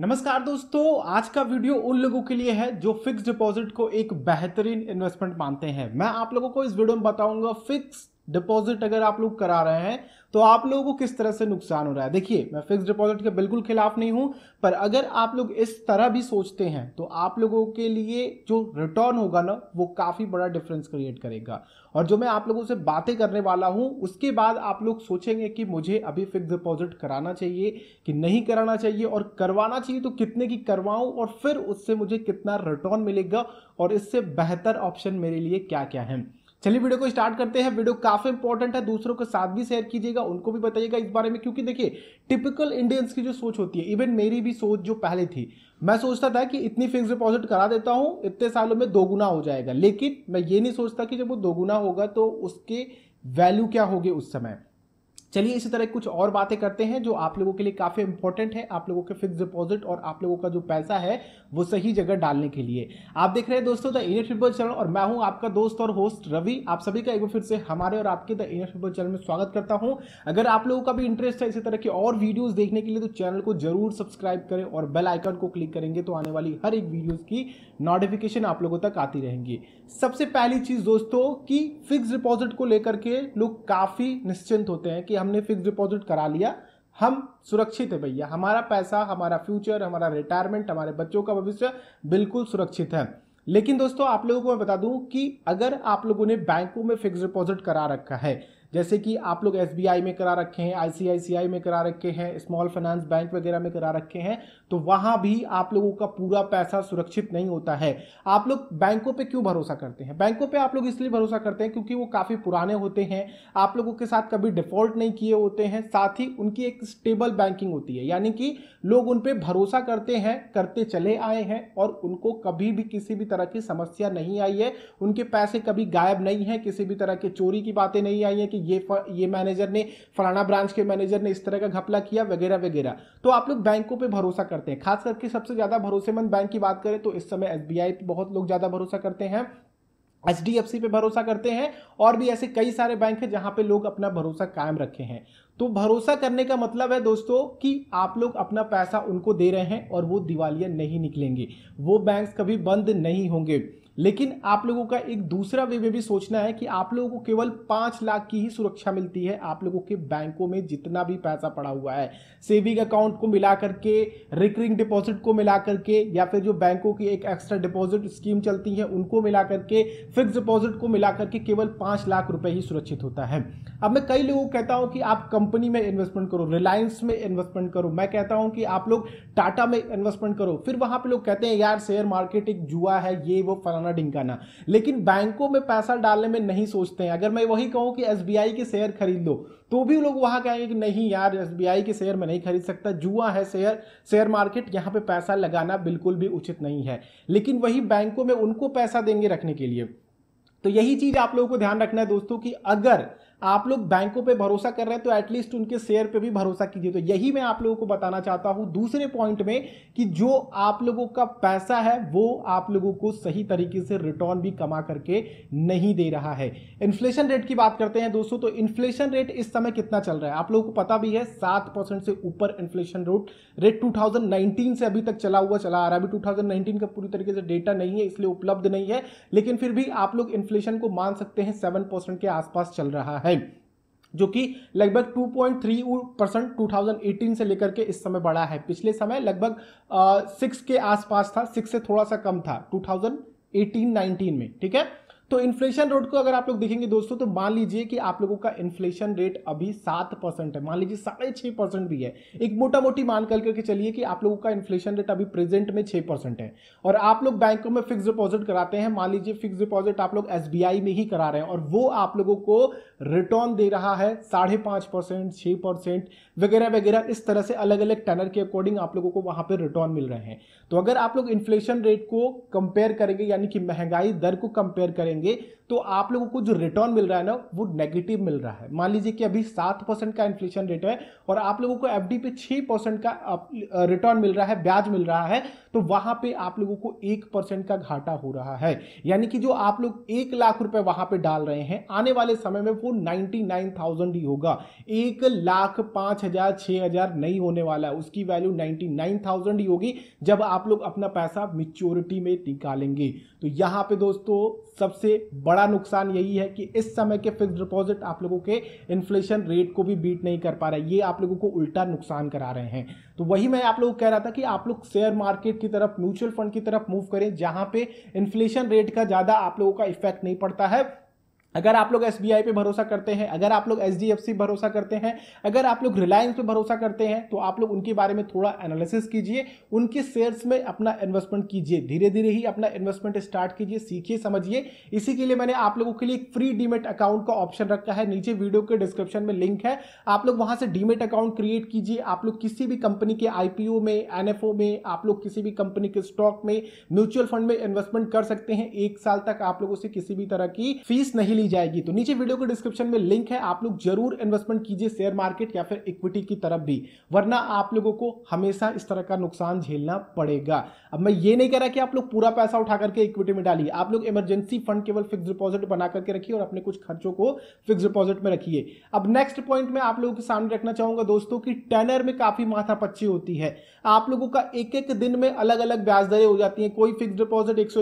नमस्कार दोस्तों आज का वीडियो उन लोगों के लिए है जो फिक्स डिपॉजिट को एक बेहतरीन इन्वेस्टमेंट मानते हैं मैं आप लोगों को इस वीडियो में बताऊंगा फिक्स डिपॉजिट अगर आप लोग करा रहे हैं तो आप लोगों को किस तरह से नुकसान हो रहा है देखिए मैं फिक्स डिपॉजिट के बिल्कुल खिलाफ नहीं हूं पर अगर आप लोग इस तरह भी सोचते हैं तो आप लोगों के लिए जो रिटर्न होगा ना वो काफ़ी बड़ा डिफरेंस क्रिएट करेगा और जो मैं आप लोगों से बातें करने वाला हूं उसके बाद आप लोग सोचेंगे कि मुझे अभी फिक्स डिपॉजिट कराना चाहिए कि नहीं कराना चाहिए और करवाना चाहिए तो कितने की करवाऊं और फिर उससे मुझे कितना रिटर्न मिलेगा और इससे बेहतर ऑप्शन मेरे लिए क्या क्या है चलिए वीडियो को स्टार्ट करते हैं वीडियो काफी इंपॉर्टेंट है दूसरों के साथ भी शेयर कीजिएगा उनको भी बताइएगा इस बारे में क्योंकि देखिए टिपिकल इंडियंस की जो सोच होती है इवन मेरी भी सोच जो पहले थी मैं सोचता था कि इतनी फिक्स डिपॉजिट करा देता हूँ इतने सालों में दोगुना हो जाएगा लेकिन मैं ये नहीं सोचता कि जब वो दोगुना होगा तो उसके वैल्यू क्या होगी उस समय चलिए इसी तरह कुछ और बातें करते हैं जो आप लोगों के लिए काफ़ी इंपॉर्टेंट है आप लोगों के फिक्स डिपॉजिट और आप लोगों का जो पैसा है वो सही जगह डालने के लिए आप देख रहे हैं दोस्तों द इंडियन फुटबॉल चैनल और मैं हूं आपका दोस्त और होस्ट रवि आप सभी का एक बार फिर से हमारे और आपके द इंडियन फुटबॉल चैनल में स्वागत करता हूं अगर आप लोगों का भी इंटरेस्ट है इसी तरह की और वीडियोज देखने के लिए तो चैनल को जरूर सब्सक्राइब करें और बेल आइकन को क्लिक करेंगे तो आने वाली हर एक वीडियोज की नोटिफिकेशन आप लोगों तक आती रहेंगी सबसे पहली चीज दोस्तों की फिक्स डिपॉजिट को लेकर के लोग काफी निश्चिंत होते हैं कि हम हमने फिक्स डिपॉजिट करा लिया हम सुरक्षित है भैया हमारा पैसा हमारा फ्यूचर हमारा रिटायरमेंट हमारे बच्चों का भविष्य बिल्कुल सुरक्षित है लेकिन दोस्तों आप लोगों को मैं बता दूं कि अगर आप लोगों ने बैंकों में फिक्स डिपॉजिट करा रखा है जैसे कि आप लोग एस में करा रखे हैं आई में करा रखे हैं स्मॉल फाइनेंस बैंक वगैरह में करा रखे हैं तो वहाँ भी आप लोगों का पूरा पैसा सुरक्षित नहीं होता है आप लोग बैंकों पर क्यों भरोसा करते हैं बैंकों पर आप लोग इसलिए भरोसा करते हैं क्योंकि वो काफ़ी पुराने होते हैं आप लोगों के साथ कभी डिफॉल्ट नहीं किए होते हैं साथ ही उनकी एक स्टेबल बैंकिंग होती है यानी कि लोग उन पर भरोसा करते हैं करते चले आए हैं और उनको कभी भी किसी भी तरह की समस्या नहीं आई है उनके पैसे कभी गायब नहीं है किसी भी तरह की चोरी की बातें नहीं आई है कि ये ये मैनेजर ने फलाना ब्रांच के मैनेजर ने इस तरह का घपला किया वगैरह वगैरह तो आप लोग बैंकों पे भरोसा करते हैं खास करके सबसे ज़्यादा भरोसेमंद बैंक की बात करें तो इस समय एस पे बहुत लोग ज़्यादा भरोसा करते हैं एच डी एफ सी पे भरोसा करते हैं और भी ऐसे कई सारे बैंक हैं जहां पे लोग अपना भरोसा कायम रखे हैं तो भरोसा करने का मतलब है दोस्तों कि आप लोग अपना पैसा उनको दे रहे हैं और वो दिवालिया नहीं निकलेंगे वो बैंक्स कभी बंद नहीं होंगे लेकिन आप लोगों का एक दूसरा वे में भी सोचना है कि आप लोगों को केवल पांच लाख की ही सुरक्षा मिलती है आप लोगों के बैंकों में जितना भी पैसा पड़ा हुआ है सेविंग अकाउंट को मिला करके रिकरिंग डिपॉजिट को मिला करके या फिर जो बैंकों की एक एक्स्ट्रा डिपॉजिट स्कीम चलती है उनको मिला करके फिक्स डिपॉजिट को मिला करके केवल पांच लाख रुपए ही सुरक्षित होता है अब मैं कई लोगों को कहता हूं कि आप कंपनी में इन्वेस्टमेंट करो रिलायंस में इन्वेस्टमेंट करो मैं कहता हूं कि आप लोग टाटा में इन्वेस्टमेंट करो फिर वहां पर लोग कहते हैं यार शेयर मार्केट एक जुआ है ये वो फलाना फलाना ढिकाना लेकिन बैंकों में पैसा डालने में नहीं सोचते हैं अगर मैं वही कहूँ कि एस के शेयर खरीद लो तो भी लोग वहाँ कहेंगे कि नहीं यार एस के शेयर में नहीं खरीद सकता जुआ है शेयर शेयर मार्केट यहाँ पर पैसा लगाना बिल्कुल भी उचित नहीं है लेकिन वही बैंकों में उनको पैसा देंगे रखने के लिए तो यही चीज़ आप लोगों को ध्यान रखना है दोस्तों कि अगर आप लोग बैंकों पे भरोसा कर रहे हैं तो एटलीस्ट उनके शेयर पे भी भरोसा कीजिए तो यही मैं आप लोगों को बताना चाहता हूं दूसरे पॉइंट में कि जो आप लोगों का पैसा है वो आप लोगों को सही तरीके से रिटर्न भी कमा करके नहीं दे रहा है इन्फ्लेशन रेट की बात करते हैं दोस्तों तो इन्फ्लेशन रेट इस समय कितना चल रहा है आप लोगों को पता भी है सात परसेंट से ऊपर इन्फ्लेशन रेट रेट टू से अभी तक चला हुआ चला आ रहा है अभी टू का पूरी तरीके से डेटा नहीं है इसलिए उपलब्ध नहीं है लेकिन फिर भी आप लोग इन्फ्लेशन को मान सकते हैं सेवन परसेंट के आसपास चल रहा है है जो कि लगभग 2.3 परसेंट टू से लेकर के इस समय बढ़ा है पिछले समय लगभग सिक्स के आसपास था सिक्स से थोड़ा सा कम था 2018-19 में ठीक है तो इन्फ्लेशन रेट को अगर आप लोग देखेंगे दोस्तों तो मान लीजिए कि आप लोगों का इन्फ्लेशन रेट अभी सात परसेंट है मान लीजिए साढ़े छः परसेंट भी है एक मोटा मोटी मान कर करके चलिए कि आप लोगों का इन्फ्लेशन रेट अभी प्रेजेंट में छः परसेंट है और आप लोग बैंकों में फिक्स डिपॉजिट कराते हैं मान लीजिए फिक्स डिपॉजिट आप लोग एस में ही करा रहे हैं और वो आप लोगों को रिटर्न दे रहा है साढ़े पाँच परसेंट परसेंट वगैरह वगैरह इस तरह से अलग अलग टनर के अकॉर्डिंग आप लोगों को वहाँ पर रिटर्न मिल रहे हैं तो अगर आप लोग इन्फ्लेशन रेट को कंपेयर करेंगे यानी कि महंगाई दर को कंपेयर करेंगे करेंगे तो आप लोगों को जो रिटर्न मिल रहा है ना वो नेगेटिव मिल रहा है मान लीजिए कि अभी सात परसेंट का इन्फ्लेशन रेट है और आप लोगों को एफडी पे छह परसेंट का रिटर्न मिल रहा है ब्याज मिल रहा है तो वहां पे आप लोगों को एक परसेंट का घाटा हो रहा है यानी कि जो आप लोग एक लाख रुपए वहां पे डाल रहे हैं आने वाले समय में वो नाइन्टी ही होगा एक लाख पांच हजार छह हजार नहीं होने वाला है उसकी वैल्यू नाइन्टी ही होगी जब आप लोग अपना पैसा मिच्योरिटी में निकालेंगे तो यहाँ पे दोस्तों सबसे बड़ा नुकसान यही है कि इस समय के फिक्स डिपॉजिट आप लोगों के इन्फ्लेशन रेट को भी बीट नहीं कर पा रहे ये आप लोगों को उल्टा नुकसान करा रहे हैं तो वही मैं आप लोगों को कह रहा था कि आप लोग शेयर मार्केट की तरफ म्यूचुअल फंड की तरफ मूव करें जहाँ पे इन्फ्लेशन रेट का ज़्यादा आप लोगों का इफेक्ट नहीं पड़ता है अगर आप लोग एस पे भरोसा करते हैं अगर आप लोग एच भरोसा करते हैं अगर आप लोग रिलायंस पे भरोसा करते हैं तो आप लोग उनके बारे में थोड़ा एनालिसिस कीजिए उनके शेयर्स में अपना इन्वेस्टमेंट कीजिए धीरे धीरे ही अपना इन्वेस्टमेंट स्टार्ट कीजिए सीखिए समझिए इसी के लिए मैंने आप लोगों के लिए एक फ्री डीमेट अकाउंट का ऑप्शन रखा है नीचे वीडियो के डिस्क्रिप्शन में लिंक है आप लोग वहां से डीमेट अकाउंट क्रिएट कीजिए आप लोग किसी भी कंपनी के आईपीओ में एनएफओ में आप लोग किसी भी कंपनी के स्टॉक में म्यूचुअल फंड में इन्वेस्टमेंट कर सकते हैं एक साल तक आप लोगों से किसी भी तरह की फीस नहीं ली ली जाएगी तो नीचे वीडियो के डिस्क्रिप्शन में लिंक है आप लोग जरूर इन्वेस्टमेंट कीजिए शेयर मार्केट या फिर इक्विटी की तरफ भी वरना आप लोगों को हमेशा इस तरह का नुकसान झेलना पड़ेगा अब मैं ये नहीं कह रहा कि आप लोग पूरा पैसा उठा करके इक्विटी में डालिए आप लोग इमरजेंसी फंड केवल फिक्स डिपॉजिट बना करके रखिए और अपने कुछ खर्चों को फिक्स डिपॉजिट में रखिए अब नेक्स्ट पॉइंट में आप लोगों के सामने रखना चाहूंगा दोस्तों की टेनर में काफी माथापच्ची होती है आप लोगों का एक एक दिन में अलग अलग ब्याज दरें हो जाती हैं कोई फिक्स डिपॉजिट एक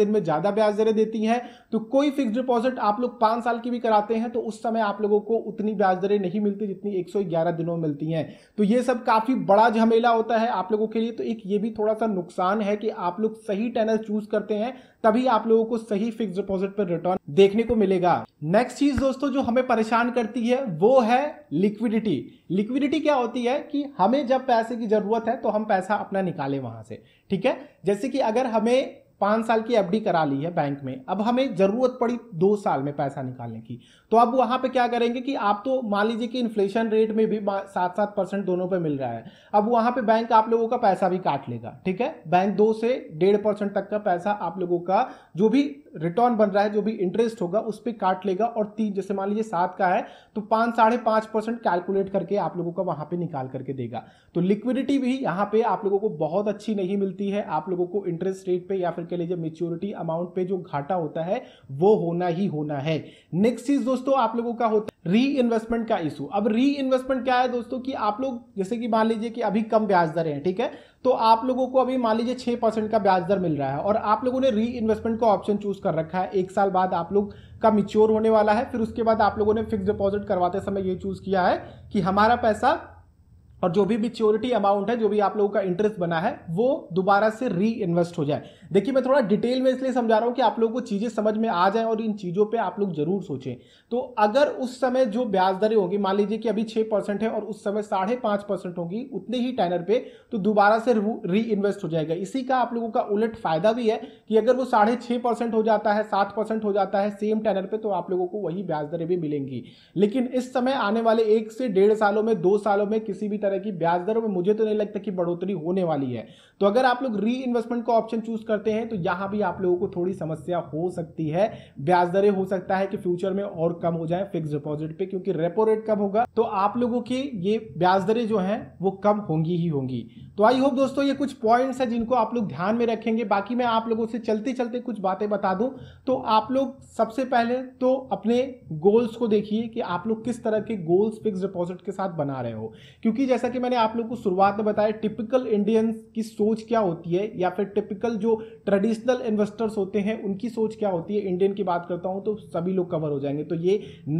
दिन में ज्यादा ब्याज दरें देती है तो कोई फिक्स डिपॉजिट आप लोग लोग पाँच साल की भी कराते हैं तो उस समय आप लोगों को उतनी ब्याज दरें नहीं मिलती जितनी 111 दिनों में मिलती हैं तो ये सब काफ़ी बड़ा झमेला होता है आप लोगों के लिए तो एक ये भी थोड़ा सा नुकसान है कि आप लोग सही टेनर चूज करते हैं तभी आप लोगों को सही फिक्स डिपॉजिट पर रिटर्न देखने को मिलेगा नेक्स्ट चीज दोस्तों जो हमें परेशान करती है वो है लिक्विडिटी लिक्विडिटी क्या होती है कि हमें जब पैसे की जरूरत है तो हम पैसा अपना निकालें वहां से ठीक है जैसे कि अगर हमें पाँच साल की एफ करा ली है बैंक में अब हमें ज़रूरत पड़ी दो साल में पैसा निकालने की तो अब वहाँ पे क्या करेंगे कि आप तो मान लीजिए कि इन्फ्लेशन रेट में भी सात सात परसेंट दोनों पे मिल रहा है अब वहाँ पे बैंक आप लोगों का पैसा भी काट लेगा ठीक है बैंक दो से डेढ़ परसेंट तक का पैसा आप लोगों का जो भी रिटर्न बन रहा है जो भी इंटरेस्ट होगा उस पर काट लेगा और तीन जैसे मान लीजिए सात का है तो पाँच साढ़े पाँच परसेंट कैलकुलेट करके आप लोगों का वहाँ पर निकाल करके देगा तो लिक्विडिटी भी यहाँ पे आप लोगों को बहुत अच्छी नहीं मिलती है आप लोगों को इंटरेस्ट रेट पे या फिर कर लीजिए मेच्योरिटी अमाउंट पे जो घाटा होता है वो होना ही होना है नेक्स्ट चीज दोस्तों आप लोगों का होता है री इन्वेस्टमेंट का इशू अब री इन्वेस्टमेंट क्या है दोस्तों कि आप लोग जैसे कि मान लीजिए कि अभी कम ब्याज दर है ठीक है तो आप लोगों को अभी मान लीजिए छह परसेंट का ब्याज दर मिल रहा है और आप लोगों ने री इन्वेस्टमेंट का ऑप्शन चूज कर रखा है एक साल बाद आप लोग का मिच्योर होने वाला है फिर उसके बाद आप लोगों ने फिक्स डिपॉजिट करवाते समय ये चूज किया है कि हमारा पैसा और जो भी मिच्योरिटी अमाउंट है जो भी आप लोगों का इंटरेस्ट बना है वो दोबारा से री इन्वेस्ट हो जाए देखिए मैं थोड़ा डिटेल में इसलिए समझा रहा हूँ कि आप लोगों को चीज़ें समझ में आ जाए और इन चीज़ों पर आप लोग जरूर सोचें तो अगर उस समय जो ब्याज दरें होंगी मान लीजिए कि अभी छः है और उस समय साढ़े पाँच होगी उतने ही टैनर पर तो दोबारा से री इन्वेस्ट हो जाएगा इसी का आप लोगों का उलट फायदा भी है कि अगर वो साढ़े छः परसेंट हो जाता है सात परसेंट हो जाता है सेम टैनर पे तो आप लोगों को वही ब्याज दरें भी मिलेंगी लेकिन इस समय आने वाले एक से डेढ़ सालों में दो सालों में किसी भी तरह तरह की ब्याज दरों में मुझे तो नहीं लगता कि बढ़ोतरी होने वाली है तो अगर आप लोग री इन्वेस्टमेंट का ऑप्शन चूज करते हैं तो यहां भी आप लोगों को थोड़ी समस्या हो सकती है ब्याज दरें हो सकता है कि फ्यूचर में और कम हो जाए फिक्स डिपॉजिट पे क्योंकि रेपो रेट कम होगा तो आप लोगों की ये ब्याज दरें जो है वो कम होंगी ही होंगी तो आई होप दोस्तों ये कुछ पॉइंट्स हैं जिनको आप लोग ध्यान में रखेंगे बाकी मैं आप लोगों से चलते चलते कुछ बातें बता दूं तो आप लोग सबसे पहले तो अपने गोल्स को देखिए कि आप लोग किस तरह के गोल्स फिक्स डिपॉजिट के साथ बना रहे हो क्योंकि जैसा कि मैंने आप लोग को शुरुआत में बताया टिपिकल इंडियंस की सोच क्या होती है या फिर टिपिकल जो ट्रेडिशनल इन्वेस्टर्स होते हैं उनकी सोच क्या होती है इंडियन की बात करता हूं तो सभी लोग कवर हो जाएंगे तो ये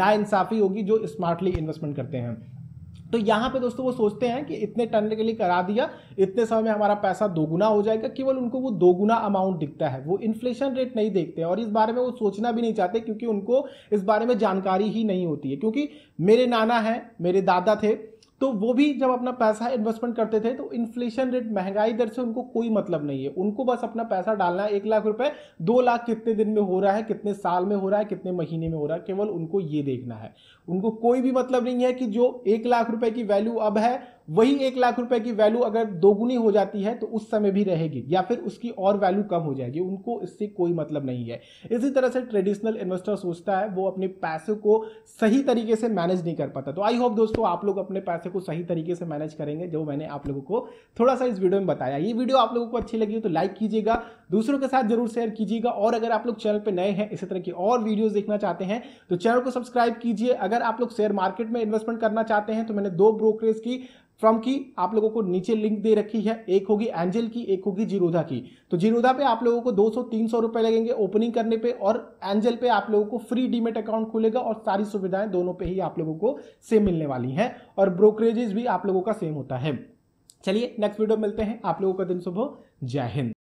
नाइंसाफी होगी जो स्मार्टली इन्वेस्टमेंट करते हैं तो यहां पे दोस्तों वो सोचते हैं कि इतने टन के लिए करा दिया इतने समय में हमारा पैसा दोगुना हो जाएगा केवल उनको वो दोगुना अमाउंट दिखता है वो इन्फ्लेशन रेट नहीं देखते और इस बारे में वो सोचना भी नहीं चाहते क्योंकि उनको इस बारे में जानकारी ही नहीं होती है क्योंकि मेरे नाना हैं मेरे दादा थे तो वो भी जब अपना पैसा इन्वेस्टमेंट करते थे तो इन्फ्लेशन रेट महंगाई दर से उनको कोई मतलब नहीं है उनको बस अपना पैसा डालना है एक लाख रुपए दो लाख कितने दिन में हो रहा है कितने साल में हो रहा है कितने महीने में हो रहा है केवल उनको ये देखना है उनको कोई भी मतलब नहीं है कि जो एक लाख रुपए की वैल्यू अब है वही एक लाख रुपए की वैल्यू अगर दोगुनी हो जाती है तो उस समय भी रहेगी या फिर उसकी और वैल्यू कम हो जाएगी उनको इससे कोई मतलब नहीं है इसी तरह से ट्रेडिशनल इन्वेस्टर सोचता है वो अपने पैसे को सही तरीके से मैनेज नहीं कर पाता तो आई होप दोस्तों आप लोग अपने पैसे को सही तरीके से मैनेज करेंगे जो मैंने आप लोगों को थोड़ा सा इस वीडियो में बताया ये वीडियो आप लोगों को अच्छी लगी तो लाइक कीजिएगा दूसरों के साथ जरूर शेयर कीजिएगा और अगर आप लोग चैनल पर नए हैं इसी तरह की और वीडियो देखना चाहते हैं तो चैनल को सब्सक्राइब कीजिए अगर आप लोग शेयर मार्केट में इन्वेस्टमेंट करना चाहते हैं तो मैंने दो ब्रोकरेज की फ्रॉम की आप लोगों को नीचे लिंक दे रखी है एक होगी एंजल की एक होगी जीरोधा की तो जीरोधा पे आप लोगों को 200-300 रुपए लगेंगे ओपनिंग करने पे और एंजल पे आप लोगों को फ्री डीमेट अकाउंट खुलेगा और सारी सुविधाएं दोनों पे ही आप लोगों को सेम मिलने वाली हैं और ब्रोकरेजेस भी आप लोगों का सेम होता है चलिए नेक्स्ट वीडियो मिलते हैं आप लोगों का दिन सुबह जय हिंद